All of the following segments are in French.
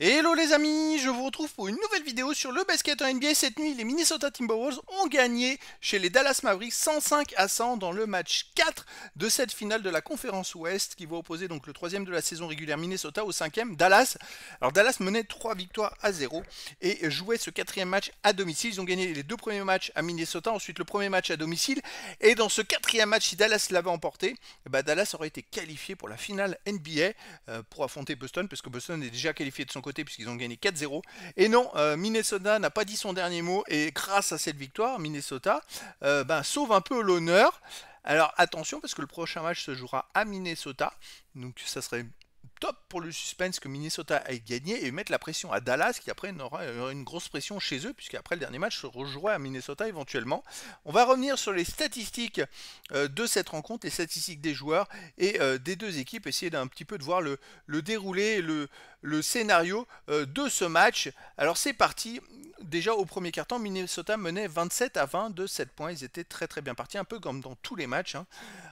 Hello les amis, je vous retrouve pour une nouvelle vidéo sur le basket en NBA. Cette nuit, les Minnesota Timberwolves ont gagné chez les Dallas Mavericks 105 à 100 dans le match 4 de cette finale de la conférence Ouest qui va opposer donc le troisième de la saison régulière Minnesota au cinquième Dallas. Alors Dallas menait 3 victoires à 0 et jouait ce quatrième match à domicile. Ils ont gagné les deux premiers matchs à Minnesota, ensuite le premier match à domicile. Et dans ce quatrième match, si Dallas l'avait emporté, bah Dallas aurait été qualifié pour la finale NBA euh, pour affronter Boston parce que Boston est déjà qualifié de son côté puisqu'ils ont gagné 4-0. Et non, euh, Minnesota n'a pas dit son dernier mot et grâce à cette victoire, Minnesota euh, ben, sauve un peu l'honneur. Alors attention parce que le prochain match se jouera à Minnesota, donc ça serait top pour le suspense que Minnesota ait gagné et mettre la pression à Dallas qui après aura euh, une grosse pression chez eux après le dernier match se rejouera à Minnesota éventuellement. On va revenir sur les statistiques euh, de cette rencontre, les statistiques des joueurs et euh, des deux équipes, essayer d'un petit peu de voir le, le déroulé, le, le scénario de ce match. Alors c'est parti, déjà au premier quart-temps, Minnesota menait 27 à 20 de 7 points. Ils étaient très très bien partis, un peu comme dans tous les matchs. Hein.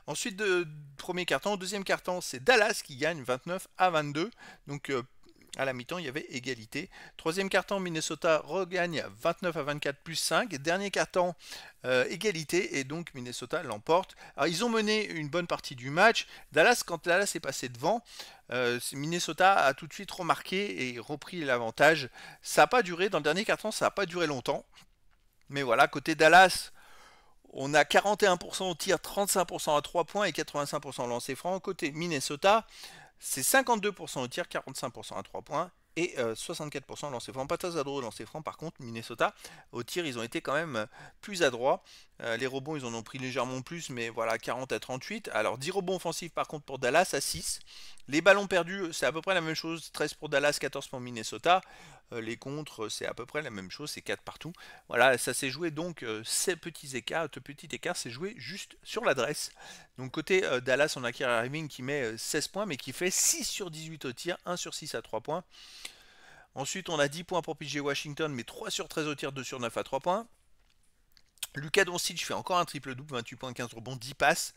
Ensuite, de, premier quart-temps, deuxième quart-temps, c'est Dallas qui gagne 29 à 22. Donc euh, à la mi-temps, il y avait égalité. Troisième carton, Minnesota regagne 29 à 24 plus 5. Dernier carton, euh, égalité et donc Minnesota l'emporte. Alors, ils ont mené une bonne partie du match. Dallas, quand Dallas est passé devant, euh, Minnesota a tout de suite remarqué et repris l'avantage. Ça n'a pas duré, dans le dernier carton, ça n'a pas duré longtemps. Mais voilà, côté Dallas, on a 41% au tir, 35% à 3 points et 85% lancé franc. Côté Minnesota, c'est 52% au tir, 45% à 3 points et 64% euh, 64% lancé franc. Pas très adroit au franc, par contre, Minnesota, au tir, ils ont été quand même euh, plus adroits. Euh, les rebonds, ils en ont pris légèrement plus, mais voilà, 40 à 38. Alors, 10 rebonds offensifs, par contre, pour Dallas à 6. Les ballons perdus, c'est à peu près la même chose, 13 pour Dallas, 14 pour Minnesota. Euh, les contres, euh, c'est à peu près la même chose, c'est 4 partout. Voilà, ça s'est joué donc, euh, ces petits écarts, ce petit écart s'est joué juste sur l'adresse. Donc côté Dallas, on a Kyrie Irving qui met 16 points, mais qui fait 6 sur 18 au tir, 1 sur 6 à 3 points. Ensuite, on a 10 points pour PG Washington, mais 3 sur 13 au tir, 2 sur 9 à 3 points. Lucas Doncic fait encore un triple double, 28 points, 15 rebonds, 10 passes.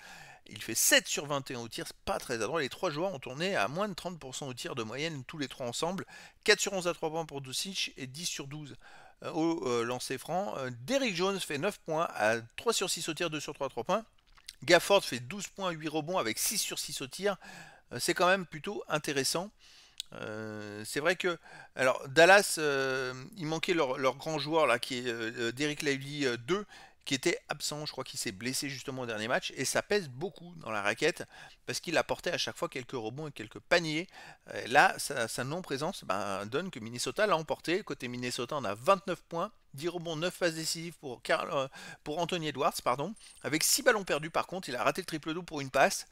Il fait 7 sur 21 au tir, c'est pas très adroit. Les trois joueurs ont tourné à moins de 30% au tir de moyenne, tous les trois ensemble. 4 sur 11 à 3 points pour Dusic et 10 sur 12 euh, au euh, lancer franc. Euh, Derrick Jones fait 9 points à 3 sur 6 au tir, 2 sur 3 à 3 points. Gafford fait 12 points, 8 rebonds avec 6 sur 6 au tir. c'est quand même plutôt intéressant. c'est vrai que alors Dallas, il manquait leur, grand joueur là qui est Derrick Lively 2 qui était absent, je crois qu'il s'est blessé justement au dernier match, et ça pèse beaucoup dans la raquette, parce qu'il porté à chaque fois quelques rebonds et quelques paniers. là, sa, non-présence ben, donne que Minnesota l'a emporté. Côté Minnesota, on a 29 points, 10 rebonds, 9 passes décisives pour, euh, pour Anthony Edwards, pardon. avec 6 ballons perdus par contre, il a raté le triple-double pour une passe.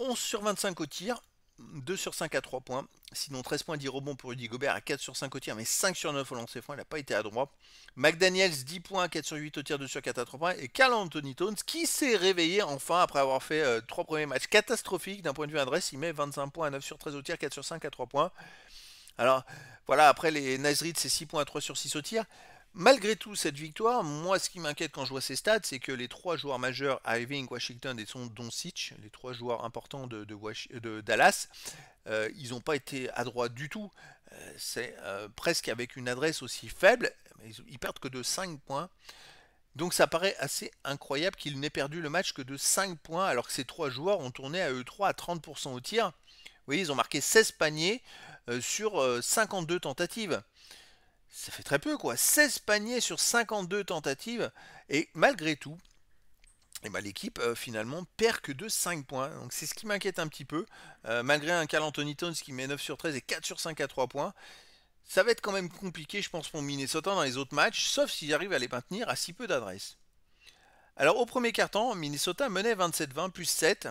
11 sur 25 au tir, 2 sur 5 à 3 points, sinon 13 points 10 rebonds pour Rudy Gobert à 4 sur 5 au tir, mais 5 sur 9 au lancer franc, il n'a pas été à droit. McDaniels 10 points, 4 sur 8 au tir, 2 sur 4 à 3 points, et Carl Anthony Towns qui s'est réveillé enfin après avoir fait 3 euh, premiers matchs catastrophiques d'un point de vue adresse, il met 25 points à 9 sur 13 au tir, 4 sur 5 à 3 points. Alors voilà, après les Nazrid c'est 6 points à 3 sur 6 au tir. Malgré tout, cette victoire, moi, ce qui m'inquiète quand je vois ces stats, c'est que les trois joueurs majeurs, Irving, Washington et son Doncic, les trois joueurs importants de, Dallas, euh, ils n'ont pas été adroits du tout. Euh, c'est euh, presque avec une adresse aussi faible, ils, perdent que de 5 points. Donc ça paraît assez incroyable qu'ils n'aient perdu le match que de 5 points, alors que ces trois joueurs ont tourné à eux 3 à 30% au tir. Vous voyez, ils ont marqué 16 paniers sur 52 tentatives ça fait très peu, quoi. 16 paniers sur 52 tentatives. Et malgré tout, eh ben, l'équipe euh, finalement perd que de 5 points. Donc c'est ce qui m'inquiète un petit peu. Euh, malgré un Cal Anthony Tones qui met 9 sur 13 et 4 sur 5 à 3 points. Ça va être quand même compliqué, je pense, pour Minnesota dans les autres matchs, sauf s'ils arrivent à les maintenir à si peu d'adresse. Alors au premier quart-temps, Minnesota menait 27-20 plus 7.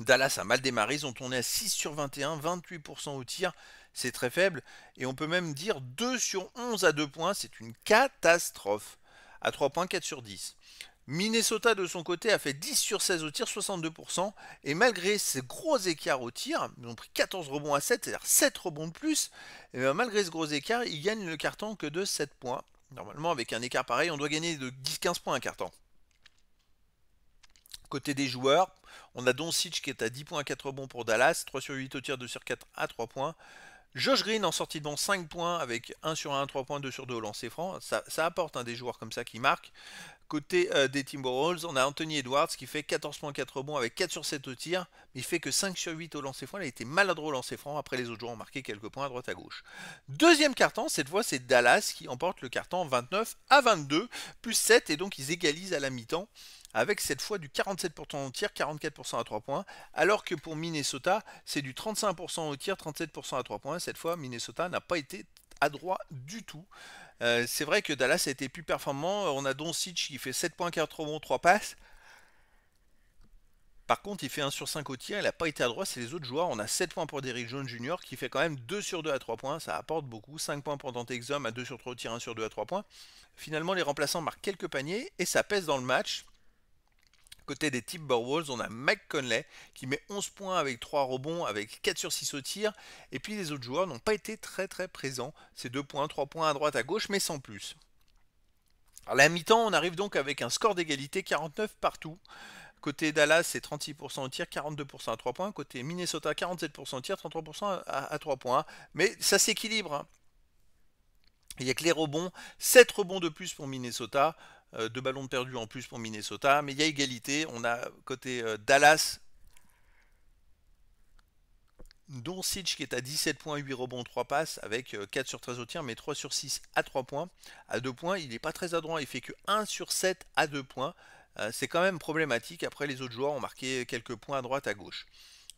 Dallas a mal démarré, ils ont tourné à 6 sur 21, 28% au tir, c'est très faible. Et on peut même dire 2 sur 11 à 2 points, c'est une catastrophe. À 3 points, 4 sur 10. Minnesota de son côté a fait 10 sur 16 au tir, 62%. Et malgré ces gros écarts au tir, ils ont pris 14 rebonds à 7, c'est-à-dire 7 rebonds de plus. Et ben, malgré ce gros écart, ils gagnent le carton que de 7 points. Normalement, avec un écart pareil, on doit gagner de 10-15 points un carton. Côté des joueurs, on a Doncic qui est à 10 points 4 bons pour Dallas, 3 sur 8 au tir, 2 sur 4 à 3 points. Josh Green en sortie de bon 5 points avec 1 sur 1, 3 points, 2 sur 2 au lancer franc. Ça, apporte un hein, des joueurs comme ça qui marquent. Côté des euh, des Timberwolves, on a Anthony Edwards qui fait 14 points, 4 rebonds avec 4 sur 7 au tir. Mais il fait que 5 sur 8 au lancer franc. Il a été maladroit au lancer franc. Après, les autres joueurs ont marqué quelques points à droite à gauche. Deuxième carton, cette fois, c'est Dallas qui emporte le carton 29 à 22, plus 7. Et donc, ils égalisent à la mi-temps avec cette fois du 47% au tir, 44% à 3 points, alors que pour Minnesota, c'est du 35% au tir, 37% à 3 points. Cette fois, Minnesota n'a pas été à droit du tout. Euh, c'est vrai que Dallas a été plus performant. On a Doncic qui fait 7 points, 4 rebonds, 3 passes. Par contre, il fait 1 sur 5 au tir, il n'a pas été à droite, c'est les autres joueurs. On a 7 points pour Derrick Jones Jr. qui fait quand même 2 sur 2 à 3 points, ça apporte beaucoup. 5 points pour Dante Exum à 2 sur 3 au tir, 1 sur 2 à 3 points. Finalement, les remplaçants marquent quelques paniers et ça pèse dans le match. Côté des Timberwolves, on a Mike Conley qui met 11 points avec 3 rebonds, avec 4 sur 6 au tir. Et puis les autres joueurs n'ont pas été très très présents. C'est 2 points, 3 points à droite, à gauche, mais sans plus. À la mi-temps, on arrive donc avec un score d'égalité 49 partout. Côté Dallas, c'est 36% au tir, 42% à 3 points. Côté Minnesota, 47% au tir, 33% à, 3 points. Mais ça s'équilibre. Il n'y a que les rebonds. 7 rebonds de plus pour Minnesota. Euh, deux ballons perdus en plus pour Minnesota, mais il y a égalité. On a côté euh, Dallas, Doncic qui est à 17 points, 8 rebonds, 3 passes, avec 4 euh, sur 13 au tir, mais 3 sur 6 à 3 points. À 2 points, il n'est pas très adroit, il fait que 1 sur 7 à 2 points. C'est quand même problématique. Après, les autres joueurs ont marqué quelques points à droite, à gauche.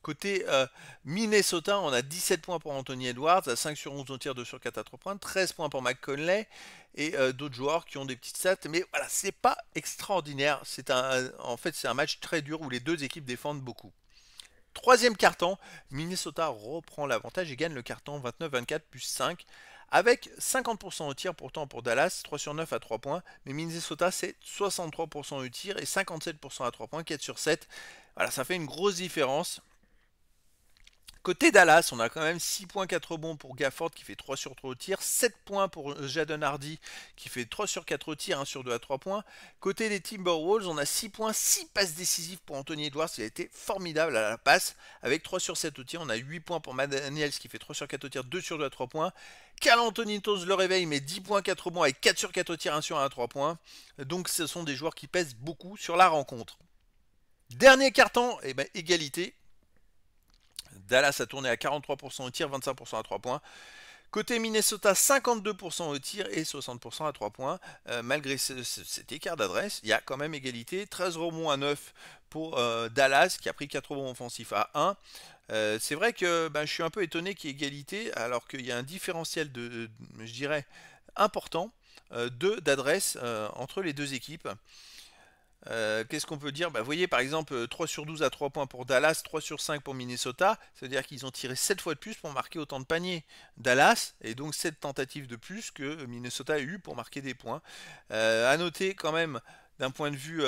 Côté euh, Minnesota, on a 17 points pour Anthony Edwards, à 5 sur 11 au tir, 2 sur 4 à 3 points, 13 points pour McConley et euh, d'autres joueurs qui ont des petites stats. Mais voilà, c'est pas extraordinaire. C'est un, en fait, c'est un match très dur où les deux équipes défendent beaucoup. Troisième carton, Minnesota reprend l'avantage et gagne le carton 29-24 plus 5 avec 50% au tir pourtant pour Dallas, 3 sur 9 à 3 points, mais Minnesota c'est 63% au tir et 57% à 3 points, 4 sur 7. Voilà, ça fait une grosse différence. Côté Dallas, on a quand même 6 points 4 bons pour Gafford qui fait 3 sur 3 au tir, 7 points pour euh, Jaden Hardy qui fait 3 sur 4 au tir, 1 sur 2 à 3 points. Côté des Timberwolves, on a 6 points, 6 passes décisives pour Anthony Edwards, il a été formidable à la passe, avec 3 sur 7 au tir, on a 8 points pour Madaniels qui fait 3 sur 4 au tir, 2 sur 2 à 3 points. Cal Anthony Tose le réveille, mais 10 points 4 bons avec 4 sur 4 au tir, 1 sur 1 à 3 points. Donc ce sont des joueurs qui pèsent beaucoup sur la rencontre. Dernier carton, eh ben, égalité Dallas a tourné à 43% au tir, 25% à 3 points. Côté Minnesota, 52% au tir et 60% à 3 points. Euh, malgré cet écart d'adresse, il y a quand même égalité. 13 rebonds à 9 pour euh, Dallas, qui a pris 4 rebonds offensifs à 1. Euh, c'est vrai que ben, je suis un peu étonné qu'il y ait égalité, alors qu'il y a un différentiel je dirais, important de d'adresse entre les deux équipes. Euh, qu'est-ce qu'on peut dire Vous bah, voyez, par exemple, 3 euh, sur 12 à 3 points pour Dallas, 3 sur 5 pour Minnesota. C'est-à-dire qu'ils ont tiré 7 fois de plus pour marquer autant de paniers. Dallas, et donc 7 tentatives de plus que Minnesota a eu pour marquer des points. A euh, à noter quand même d'un point de vue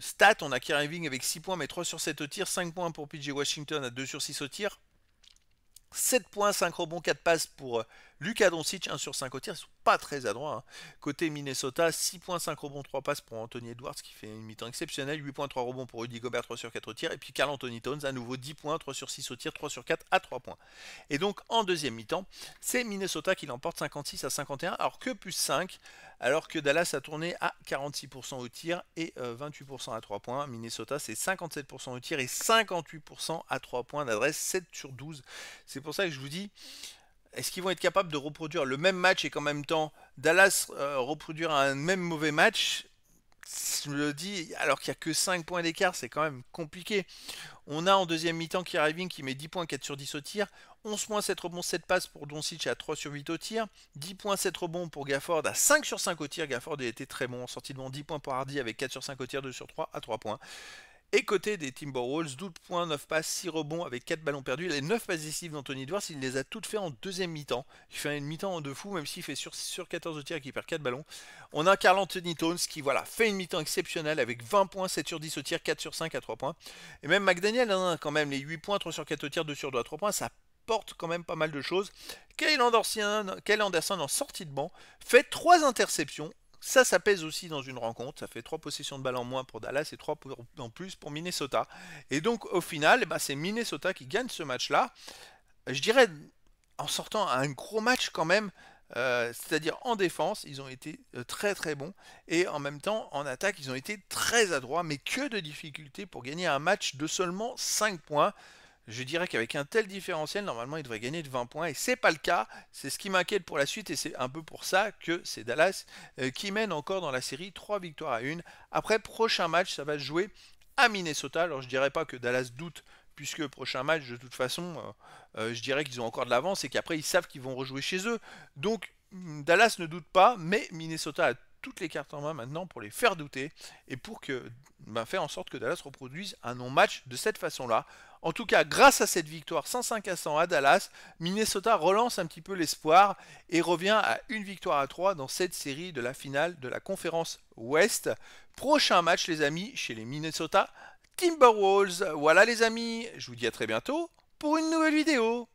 stat, on a Kyrie Irving avec 6 points, mais 3 sur 7 au tir, 5 points pour PJ Washington à 2 sur 6 au tir, 7 points, 5 rebonds, 4 passes pour Lucas Doncic, 1 sur 5 au tir, ils sont pas très adroits. Hein. Côté Minnesota, 6.5 rebonds, 3 passes pour Anthony Edwards, qui fait une mi-temps exceptionnelle, 8.3 rebonds pour Rudy Gobert, 3 sur 4 au tir, et puis Carl Anthony Towns, à nouveau 10 points, 3 sur 6 au tir, 3 sur 4 à 3 points. Et donc en deuxième mi-temps, c'est Minnesota qui l'emporte 56 à 51, alors que plus 5, alors que Dallas a tourné à 46% au tir et 28% euh, à 3 points. Minnesota, c'est 57% au tir et 58% à 3 points d'adresse, 7 sur 12. C'est pour ça que je vous dis, est-ce qu'ils vont être capables de reproduire le même match et qu'en même temps Dallas euh, reproduire un même mauvais match je le dis, alors qu'il n'y a que 5 points d'écart, c'est quand même compliqué. On a en deuxième mi-temps Kyrie qui met 10 points, 4 sur 10 au tir, 11 points, 7 rebonds, 7 passes pour Doncic à 3 sur 8 au tir, 10 points, 7 rebonds pour Gafford à 5 sur 5 au tir. Gafford a été très bon en sortie de bon, 10 points pour Hardy avec 4 sur 5 au tir, 2 sur 3 à 3 points. Et côté des Timberwolves, 12 points, 9 passes, 6 rebonds avec 4 ballons perdus. Les 9 passes décisives d'Anthony Edwards, il les a toutes fait en deuxième mi-temps. Il fait une mi-temps en deux fou, même s'il fait sur, sur 14 tirs tir et qu'il perd 4 ballons. On a Carl Anthony Towns qui voilà, fait une mi-temps exceptionnelle avec 20 points, 7 sur 10 au tir, 4 sur 5 à 3 points. Et même McDaniel, hein, quand même, les 8 points, 3 sur 4 au tir, 2 sur 2 à 3 points, ça porte quand même pas mal de choses. Kyle Anderson, Kyle Anderson en sortie de banc fait 3 interceptions ça, ça pèse aussi dans une rencontre. Ça fait 3 possessions de balle en moins pour Dallas et 3 en plus pour Minnesota. Et donc, au final, eh ben, c'est Minnesota qui gagne ce match-là. Je dirais en sortant un gros match quand même. Euh, c'est-à-dire en défense, ils ont été euh, très très bons et en même temps en attaque, ils ont été très adroits, mais que de difficultés pour gagner un match de seulement 5 points je dirais qu'avec un tel différentiel, normalement, il devrait gagner de 20 points. Et c'est pas le cas. C'est ce qui m'inquiète pour la suite. Et c'est un peu pour ça que c'est Dallas euh, qui mène encore dans la série 3 victoires à 1. Après, prochain match, ça va se jouer à Minnesota. Alors, je dirais pas que Dallas doute puisque prochain match, de toute façon, euh, euh, je dirais qu'ils ont encore de l'avance et qu'après, ils savent qu'ils vont rejouer chez eux. Donc, mm, Dallas ne doute pas, mais Minnesota a toutes les cartes en main maintenant pour les faire douter et pour que bah, faire en sorte que Dallas reproduise un non-match de cette façon-là. En tout cas, grâce à cette victoire 105 à 100 à Dallas, Minnesota relance un petit peu l'espoir et revient à une victoire à 3 dans cette série de la finale de la conférence Ouest. Prochain match, les amis, chez les Minnesota Timberwolves. Voilà, les amis, je vous dis à très bientôt pour une nouvelle vidéo.